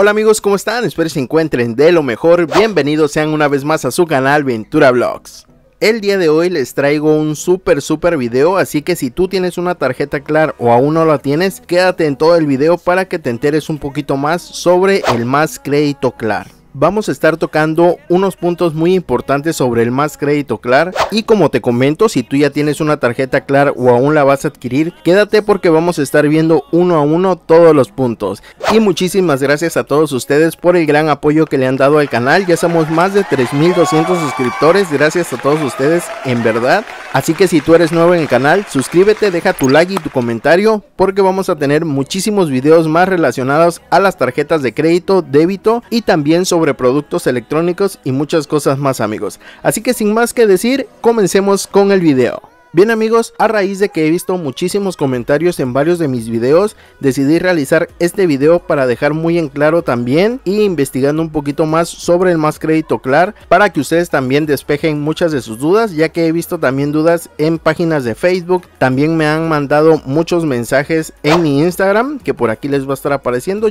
Hola amigos, ¿cómo están? Espero se encuentren de lo mejor. Bienvenidos sean una vez más a su canal Ventura Vlogs. El día de hoy les traigo un súper súper video, así que si tú tienes una tarjeta CLAR o aún no la tienes, quédate en todo el video para que te enteres un poquito más sobre el Más Crédito CLAR vamos a estar tocando unos puntos muy importantes sobre el más crédito CLAR y como te comento si tú ya tienes una tarjeta CLAR o aún la vas a adquirir quédate porque vamos a estar viendo uno a uno todos los puntos y muchísimas gracias a todos ustedes por el gran apoyo que le han dado al canal ya somos más de 3200 suscriptores gracias a todos ustedes en verdad así que si tú eres nuevo en el canal suscríbete deja tu like y tu comentario porque vamos a tener muchísimos videos más relacionados a las tarjetas de crédito débito y también sobre productos electrónicos y muchas cosas más amigos. Así que sin más que decir, comencemos con el video. Bien amigos, a raíz de que he visto muchísimos comentarios en varios de mis videos, decidí realizar este video para dejar muy en claro también y investigando un poquito más sobre el más crédito claro para que ustedes también despejen muchas de sus dudas ya que he visto también dudas en páginas de Facebook, también me han mandado muchos mensajes en mi Instagram que por aquí les va a estar apareciendo,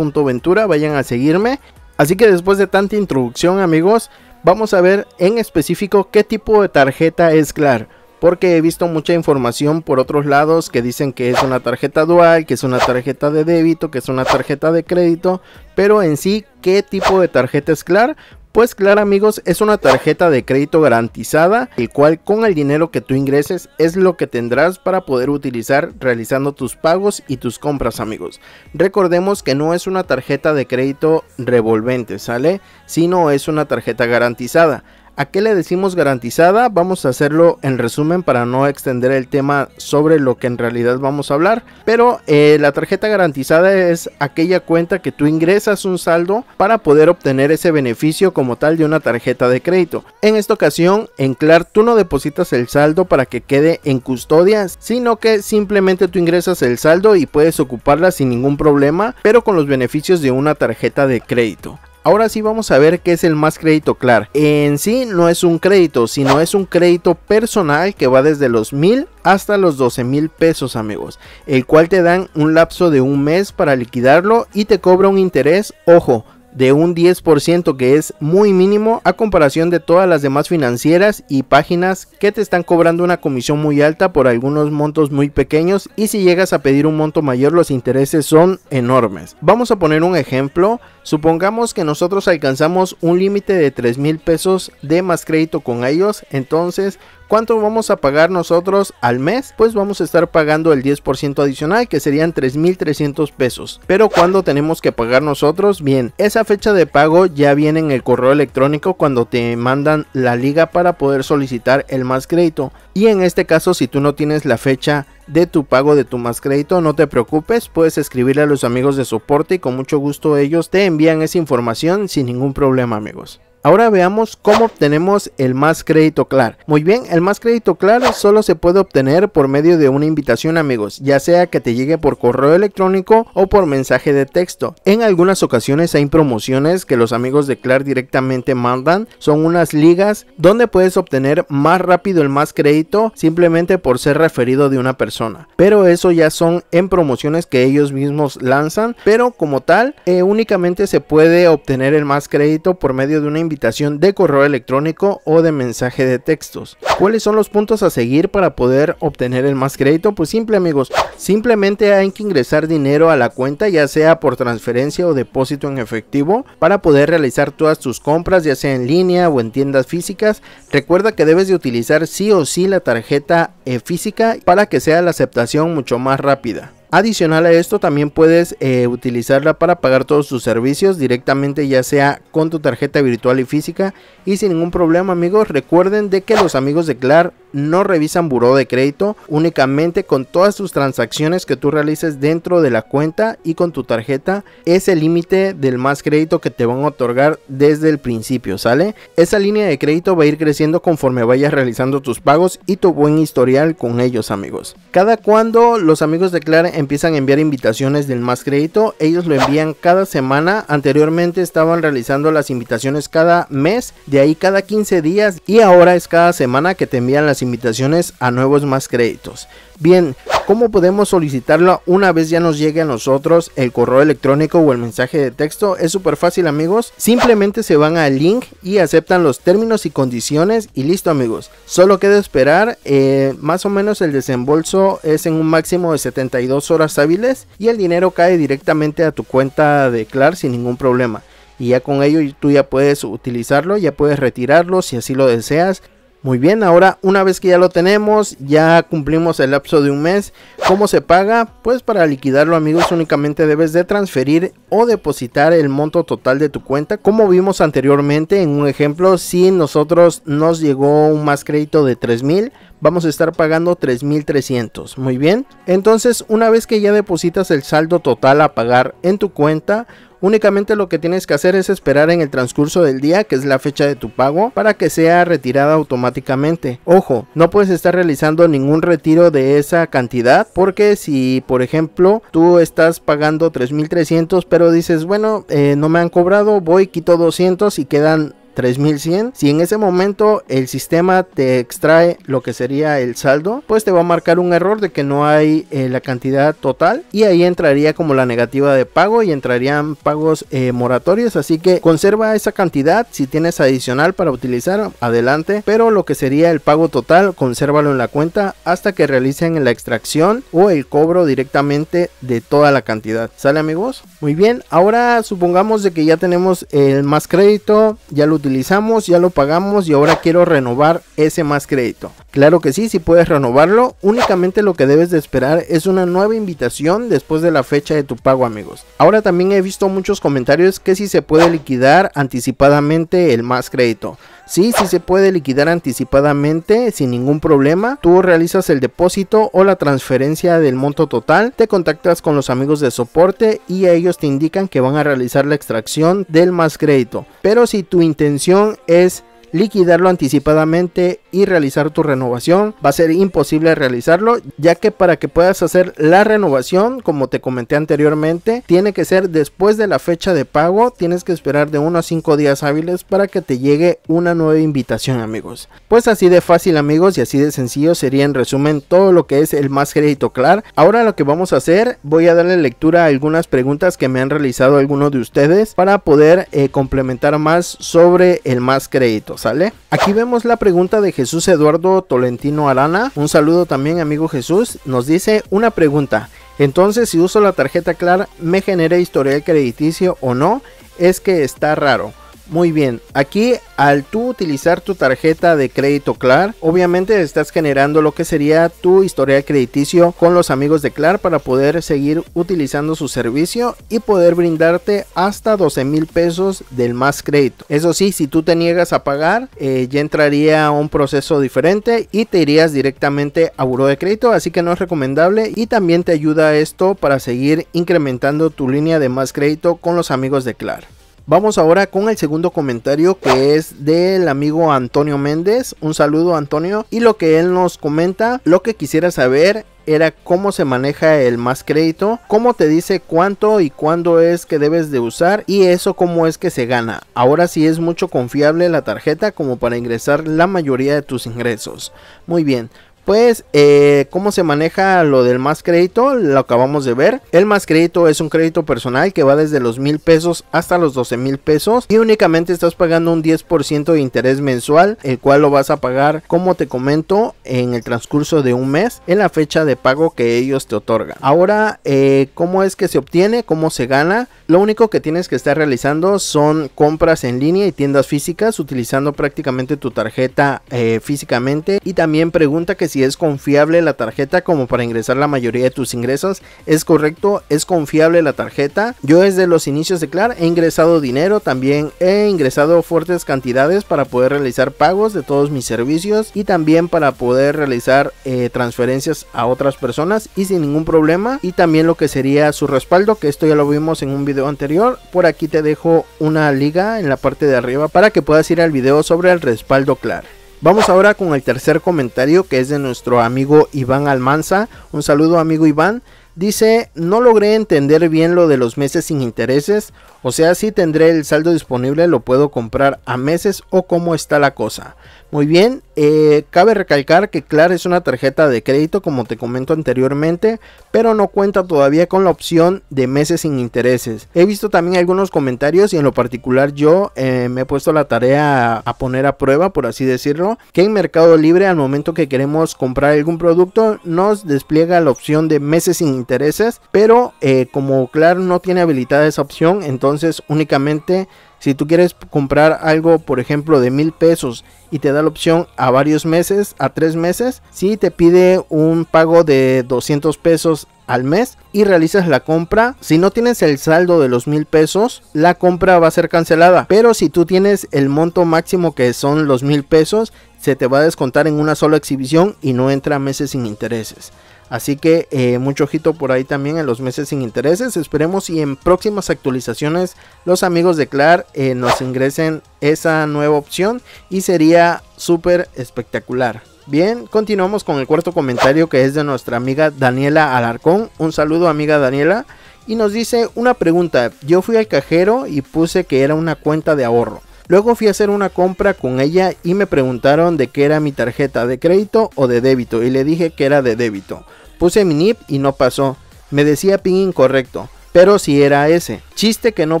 ventura vayan a seguirme Así que después de tanta introducción amigos, vamos a ver en específico qué tipo de tarjeta es CLAR. Porque he visto mucha información por otros lados que dicen que es una tarjeta dual, que es una tarjeta de débito, que es una tarjeta de crédito. Pero en sí, ¿qué tipo de tarjeta es CLAR? Pues claro amigos, es una tarjeta de crédito garantizada, el cual con el dinero que tú ingreses es lo que tendrás para poder utilizar realizando tus pagos y tus compras amigos. Recordemos que no es una tarjeta de crédito revolvente, ¿sale? Sino es una tarjeta garantizada. ¿A qué le decimos garantizada? Vamos a hacerlo en resumen para no extender el tema sobre lo que en realidad vamos a hablar. Pero eh, la tarjeta garantizada es aquella cuenta que tú ingresas un saldo para poder obtener ese beneficio como tal de una tarjeta de crédito. En esta ocasión, en Clar tú no depositas el saldo para que quede en custodia, sino que simplemente tú ingresas el saldo y puedes ocuparla sin ningún problema, pero con los beneficios de una tarjeta de crédito. Ahora sí vamos a ver qué es el más crédito claro. En sí no es un crédito, sino es un crédito personal que va desde los mil hasta los 12 mil pesos amigos, el cual te dan un lapso de un mes para liquidarlo y te cobra un interés, ojo, de un 10% que es muy mínimo a comparación de todas las demás financieras y páginas que te están cobrando una comisión muy alta por algunos montos muy pequeños y si llegas a pedir un monto mayor los intereses son enormes. Vamos a poner un ejemplo, supongamos que nosotros alcanzamos un límite de 3 mil pesos de más crédito con ellos, entonces ¿Cuánto vamos a pagar nosotros al mes? Pues vamos a estar pagando el 10% adicional que serían 3.300 pesos. Pero ¿cuándo tenemos que pagar nosotros? Bien, esa fecha de pago ya viene en el correo electrónico cuando te mandan la liga para poder solicitar el más crédito. Y en este caso si tú no tienes la fecha de tu pago de tu más crédito, no te preocupes, puedes escribirle a los amigos de soporte y con mucho gusto ellos te envían esa información sin ningún problema amigos. Ahora veamos cómo obtenemos el más crédito claro. Muy bien, el más crédito claro solo se puede obtener por medio de una invitación amigos, ya sea que te llegue por correo electrónico o por mensaje de texto. En algunas ocasiones hay promociones que los amigos de Clar directamente mandan, son unas ligas donde puedes obtener más rápido el más crédito simplemente por ser referido de una persona. Pero eso ya son en promociones que ellos mismos lanzan, pero como tal eh, únicamente se puede obtener el más crédito por medio de una invitación de correo electrónico o de mensaje de textos. ¿Cuáles son los puntos a seguir para poder obtener el más crédito? Pues simple amigos, simplemente hay que ingresar dinero a la cuenta ya sea por transferencia o depósito en efectivo para poder realizar todas tus compras ya sea en línea o en tiendas físicas. Recuerda que debes de utilizar sí o sí la tarjeta eh, física para que sea la aceptación mucho más rápida. Adicional a esto también puedes eh, utilizarla para pagar todos tus servicios directamente ya sea con tu tarjeta virtual y física y sin ningún problema amigos recuerden de que los amigos de clark no revisan buró de crédito, únicamente con todas tus transacciones que tú realices dentro de la cuenta y con tu tarjeta es el límite del más crédito que te van a otorgar desde el principio, ¿sale? Esa línea de crédito va a ir creciendo conforme vayas realizando tus pagos y tu buen historial con ellos, amigos. Cada cuando los amigos de Clara empiezan a enviar invitaciones del más crédito, ellos lo envían cada semana, anteriormente estaban realizando las invitaciones cada mes, de ahí cada 15 días y ahora es cada semana que te envían las invitaciones a nuevos más créditos. Bien, ¿cómo podemos solicitarlo una vez ya nos llegue a nosotros el correo electrónico o el mensaje de texto? Es súper fácil amigos, simplemente se van al link y aceptan los términos y condiciones y listo amigos. Solo queda esperar, eh, más o menos el desembolso es en un máximo de 72 horas hábiles y el dinero cae directamente a tu cuenta de Clar sin ningún problema y ya con ello tú ya puedes utilizarlo, ya puedes retirarlo si así lo deseas muy bien, ahora una vez que ya lo tenemos, ya cumplimos el lapso de un mes, ¿cómo se paga? Pues para liquidarlo amigos únicamente debes de transferir o depositar el monto total de tu cuenta, como vimos anteriormente en un ejemplo, si nosotros nos llegó un más crédito de 3000, vamos a estar pagando 3.300. Muy bien. Entonces, una vez que ya depositas el saldo total a pagar en tu cuenta, Únicamente lo que tienes que hacer es esperar en el transcurso del día, que es la fecha de tu pago, para que sea retirada automáticamente. Ojo, no puedes estar realizando ningún retiro de esa cantidad, porque si, por ejemplo, tú estás pagando 3.300, pero dices, bueno, eh, no me han cobrado, voy, quito 200 y quedan 3100. Si en ese momento el sistema te extrae lo que sería el saldo, pues te va a marcar un error de que no hay eh, la cantidad total y ahí entraría como la negativa de pago y entrarían pagos eh, moratorios. Así que conserva esa cantidad. Si tienes adicional para utilizar, adelante. Pero lo que sería el pago total, consérvalo en la cuenta hasta que realicen la extracción o el cobro directamente de toda la cantidad. ¿Sale amigos? Muy bien. Ahora supongamos de que ya tenemos el más crédito, ya lo utilizamos, ya lo pagamos y ahora quiero renovar ese más crédito. Claro que sí, si puedes renovarlo, únicamente lo que debes de esperar es una nueva invitación después de la fecha de tu pago amigos. Ahora también he visto muchos comentarios que si se puede liquidar anticipadamente el más crédito. Sí, sí se puede liquidar anticipadamente sin ningún problema. Tú realizas el depósito o la transferencia del monto total, te contactas con los amigos de soporte y ellos te indican que van a realizar la extracción del más crédito. Pero si tu intención es liquidarlo anticipadamente y realizar tu renovación. Va a ser imposible realizarlo ya que para que puedas hacer la renovación, como te comenté anteriormente, tiene que ser después de la fecha de pago. Tienes que esperar de 1 a 5 días hábiles para que te llegue una nueva invitación amigos. Pues así de fácil amigos y así de sencillo sería en resumen todo lo que es el más crédito claro Ahora lo que vamos a hacer, voy a darle lectura a algunas preguntas que me han realizado algunos de ustedes para poder eh, complementar más sobre el más crédito, ¿sale? Aquí vemos la pregunta de Jesús Eduardo Tolentino Arana. Un saludo también, amigo Jesús. Nos dice una pregunta. Entonces, si uso la tarjeta Clara, ¿me genera historial crediticio o no? Es que está raro. Muy bien, aquí al tú utilizar tu tarjeta de crédito CLAR, obviamente estás generando lo que sería tu historial crediticio con los amigos de CLAR para poder seguir utilizando su servicio y poder brindarte hasta 12 mil pesos del más crédito. Eso sí, si tú te niegas a pagar, eh, ya entraría a un proceso diferente y te irías directamente a buró de crédito, así que no es recomendable y también te ayuda esto para seguir incrementando tu línea de más crédito con los amigos de CLAR. Vamos ahora con el segundo comentario que es del amigo Antonio Méndez. Un saludo Antonio. Y lo que él nos comenta, lo que quisiera saber era cómo se maneja el más crédito, cómo te dice cuánto y cuándo es que debes de usar y eso cómo es que se gana. Ahora sí es mucho confiable la tarjeta como para ingresar la mayoría de tus ingresos. Muy bien, pues, eh, ¿cómo se maneja lo del más crédito? Lo acabamos de ver. El más crédito es un crédito personal que va desde los mil pesos hasta los 12 mil pesos y únicamente estás pagando un 10% de interés mensual, el cual lo vas a pagar, como te comento, en el transcurso de un mes en la fecha de pago que ellos te otorgan. Ahora, eh, ¿cómo es que se obtiene? ¿Cómo se gana? Lo único que tienes que estar realizando son compras en línea y tiendas físicas utilizando prácticamente tu tarjeta eh, físicamente y también pregunta que si es confiable la tarjeta como para ingresar la mayoría de tus ingresos. Es correcto, es confiable la tarjeta. Yo desde los inicios de Clar he ingresado dinero, también he ingresado fuertes cantidades para poder realizar pagos de todos mis servicios y también para poder realizar eh, transferencias a otras personas y sin ningún problema. Y también lo que sería su respaldo, que esto ya lo vimos en un video anterior. Por aquí te dejo una liga en la parte de arriba para que puedas ir al video sobre el respaldo Clar. Vamos ahora con el tercer comentario que es de nuestro amigo Iván Almanza. Un saludo amigo Iván. Dice, no logré entender bien lo de los meses sin intereses, o sea, si tendré el saldo disponible lo puedo comprar a meses o cómo está la cosa. Muy bien, eh, cabe recalcar que Clar es una tarjeta de crédito como te comento anteriormente, pero no cuenta todavía con la opción de meses sin intereses. He visto también algunos comentarios y en lo particular yo eh, me he puesto la tarea a poner a prueba, por así decirlo, que en Mercado Libre al momento que queremos comprar algún producto nos despliega la opción de meses sin intereses, pero eh, como Clar no tiene habilitada esa opción, entonces únicamente si tú quieres comprar algo, por ejemplo, de mil pesos y te da la opción a varios meses, a tres meses, si te pide un pago de 200 pesos al mes y realizas la compra, si no tienes el saldo de los mil pesos, la compra va a ser cancelada. Pero si tú tienes el monto máximo que son los mil pesos, se te va a descontar en una sola exhibición y no entra meses sin intereses. Así que eh, mucho ojito por ahí también en los meses sin intereses. Esperemos y en próximas actualizaciones los amigos de Clar eh, nos ingresen esa nueva opción y sería súper espectacular. Bien, continuamos con el cuarto comentario que es de nuestra amiga Daniela Alarcón. Un saludo amiga Daniela. Y nos dice una pregunta. Yo fui al cajero y puse que era una cuenta de ahorro. Luego fui a hacer una compra con ella y me preguntaron de qué era mi tarjeta de crédito o de débito y le dije que era de débito. Puse mi NIP y no pasó. Me decía ping incorrecto, pero si era ese. Chiste que no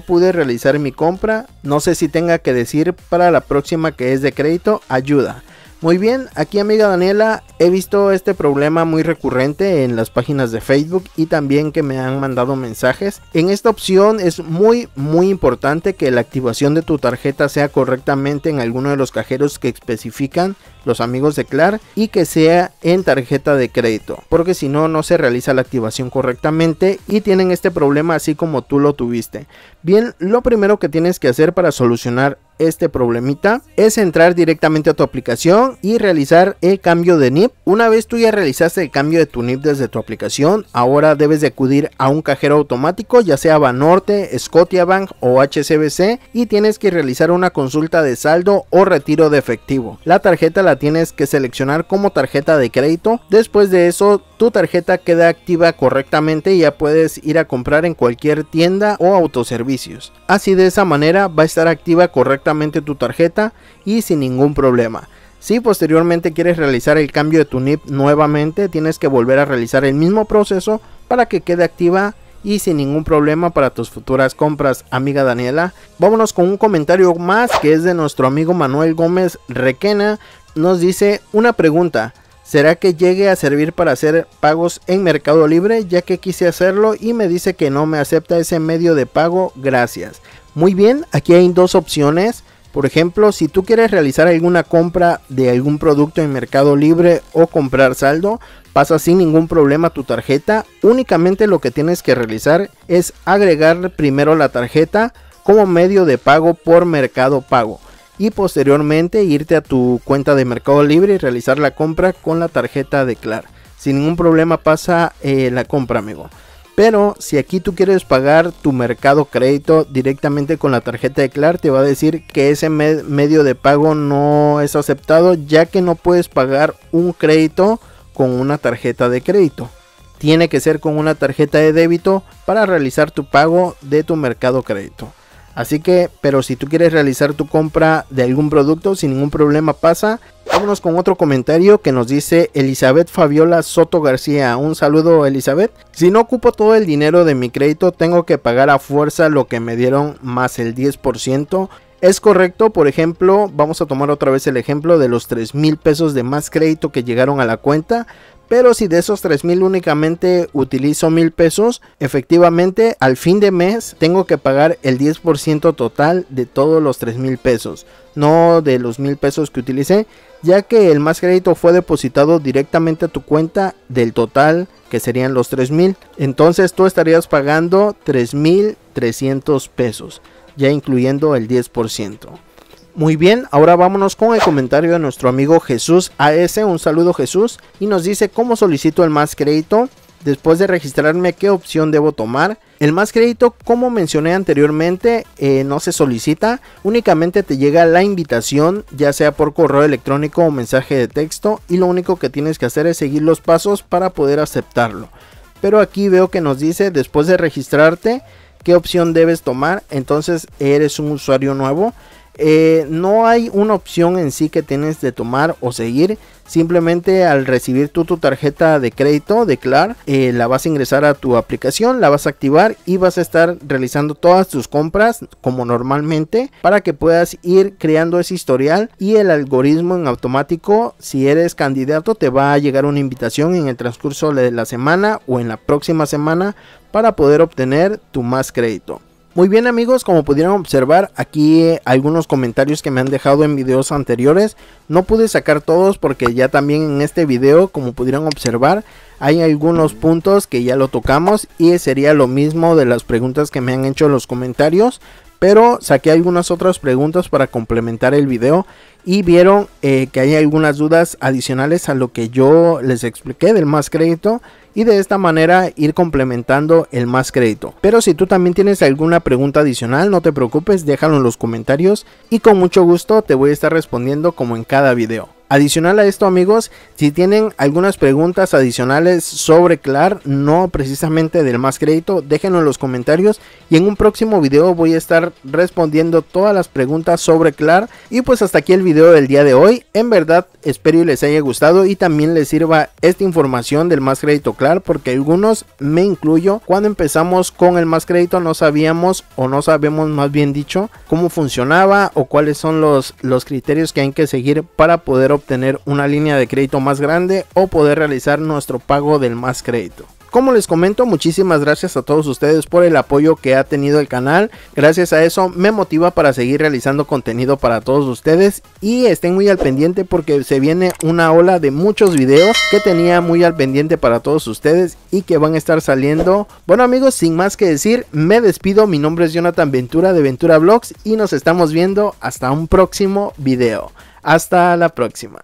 pude realizar mi compra, no sé si tenga que decir para la próxima que es de crédito, ayuda. Muy bien, aquí amiga Daniela, he visto este problema muy recurrente en las páginas de Facebook y también que me han mandado mensajes. En esta opción es muy muy importante que la activación de tu tarjeta sea correctamente en alguno de los cajeros que especifican los amigos de Clar y que sea en tarjeta de crédito, porque si no no se realiza la activación correctamente y tienen este problema así como tú lo tuviste. Bien, lo primero que tienes que hacer para solucionar este problemita es entrar directamente a tu aplicación y realizar el cambio de NIP. Una vez tú ya realizaste el cambio de tu NIP desde tu aplicación, ahora debes de acudir a un cajero automático, ya sea Banorte, Scotiabank o HCBC y tienes que realizar una consulta de saldo o retiro de efectivo. La tarjeta la tienes que seleccionar como tarjeta de crédito. Después de eso tu tarjeta queda activa correctamente y ya puedes ir a comprar en cualquier tienda o autoservicios. Así de esa manera va a estar activa correctamente tu tarjeta y sin ningún problema. Si posteriormente quieres realizar el cambio de tu NIP nuevamente, tienes que volver a realizar el mismo proceso para que quede activa y sin ningún problema para tus futuras compras, amiga Daniela. Vámonos con un comentario más que es de nuestro amigo Manuel Gómez Requena. Nos dice una pregunta. ¿Será que llegue a servir para hacer pagos en Mercado Libre? Ya que quise hacerlo y me dice que no me acepta ese medio de pago, gracias. Muy bien, aquí hay dos opciones. Por ejemplo, si tú quieres realizar alguna compra de algún producto en Mercado Libre o comprar saldo, pasa sin ningún problema tu tarjeta. Únicamente lo que tienes que realizar es agregar primero la tarjeta como medio de pago por Mercado Pago y posteriormente irte a tu cuenta de Mercado Libre y realizar la compra con la tarjeta de Clar. Sin ningún problema pasa eh, la compra, amigo. Pero si aquí tú quieres pagar tu mercado crédito directamente con la tarjeta de Clar, te va a decir que ese medio de pago no es aceptado ya que no puedes pagar un crédito con una tarjeta de crédito. Tiene que ser con una tarjeta de débito para realizar tu pago de tu mercado crédito. Así que, pero si tú quieres realizar tu compra de algún producto sin ningún problema pasa. Vámonos con otro comentario que nos dice Elizabeth Fabiola Soto García. Un saludo Elizabeth. Si no ocupo todo el dinero de mi crédito, tengo que pagar a fuerza lo que me dieron más el 10%. Es correcto, por ejemplo, vamos a tomar otra vez el ejemplo de los 3 mil pesos de más crédito que llegaron a la cuenta, pero si de esos 3000 únicamente utilizo 1000 pesos, efectivamente al fin de mes tengo que pagar el 10% total de todos los 3000 pesos, no de los 1000 pesos que utilicé, ya que el más crédito fue depositado directamente a tu cuenta del total que serían los 3000. Entonces tú estarías pagando 3300 pesos, ya incluyendo el 10%. Muy bien, ahora vámonos con el comentario de nuestro amigo Jesús AS. Un saludo Jesús y nos dice cómo solicito el más crédito. Después de registrarme, ¿qué opción debo tomar? El más crédito, como mencioné anteriormente, eh, no se solicita, únicamente te llega la invitación, ya sea por correo electrónico o mensaje de texto, y lo único que tienes que hacer es seguir los pasos para poder aceptarlo. Pero aquí veo que nos dice, después de registrarte, ¿qué opción debes tomar? Entonces eres un usuario nuevo eh, no hay una opción en sí que tienes de tomar o seguir. Simplemente al recibir tú tu tarjeta de crédito de Clar, eh, la vas a ingresar a tu aplicación, la vas a activar y vas a estar realizando todas tus compras como normalmente para que puedas ir creando ese historial y el algoritmo en automático, si eres candidato, te va a llegar una invitación en el transcurso de la semana o en la próxima semana para poder obtener tu más crédito. Muy bien amigos, como pudieron observar aquí eh, algunos comentarios que me han dejado en videos anteriores. No pude sacar todos porque ya también en este video, como pudieron observar, hay algunos puntos que ya lo tocamos y sería lo mismo de las preguntas que me han hecho los comentarios. Pero saqué algunas otras preguntas para complementar el video y vieron eh, que hay algunas dudas adicionales a lo que yo les expliqué del más crédito y de esta manera ir complementando el más crédito. Pero si tú también tienes alguna pregunta adicional, no te preocupes, déjalo en los comentarios y con mucho gusto te voy a estar respondiendo como en cada video. Adicional a esto amigos, si tienen algunas preguntas adicionales sobre CLAR, no precisamente del más crédito, déjenlo en los comentarios y en un próximo video voy a estar respondiendo todas las preguntas sobre CLAR. Y pues hasta aquí el video del día de hoy, en verdad espero les haya gustado y también les sirva esta información del más crédito CLAR porque algunos, me incluyo, cuando empezamos con el más crédito no sabíamos o no sabemos más bien dicho cómo funcionaba o cuáles son los, los criterios que hay que seguir para poder obtener tener una línea de crédito más grande o poder realizar nuestro pago del más crédito. Como les comento, muchísimas gracias a todos ustedes por el apoyo que ha tenido el canal. Gracias a eso me motiva para seguir realizando contenido para todos ustedes y estén muy al pendiente porque se viene una ola de muchos videos que tenía muy al pendiente para todos ustedes y que van a estar saliendo. Bueno amigos, sin más que decir, me despido. Mi nombre es Jonathan Ventura de Ventura Vlogs y nos estamos viendo hasta un próximo video. Hasta la próxima.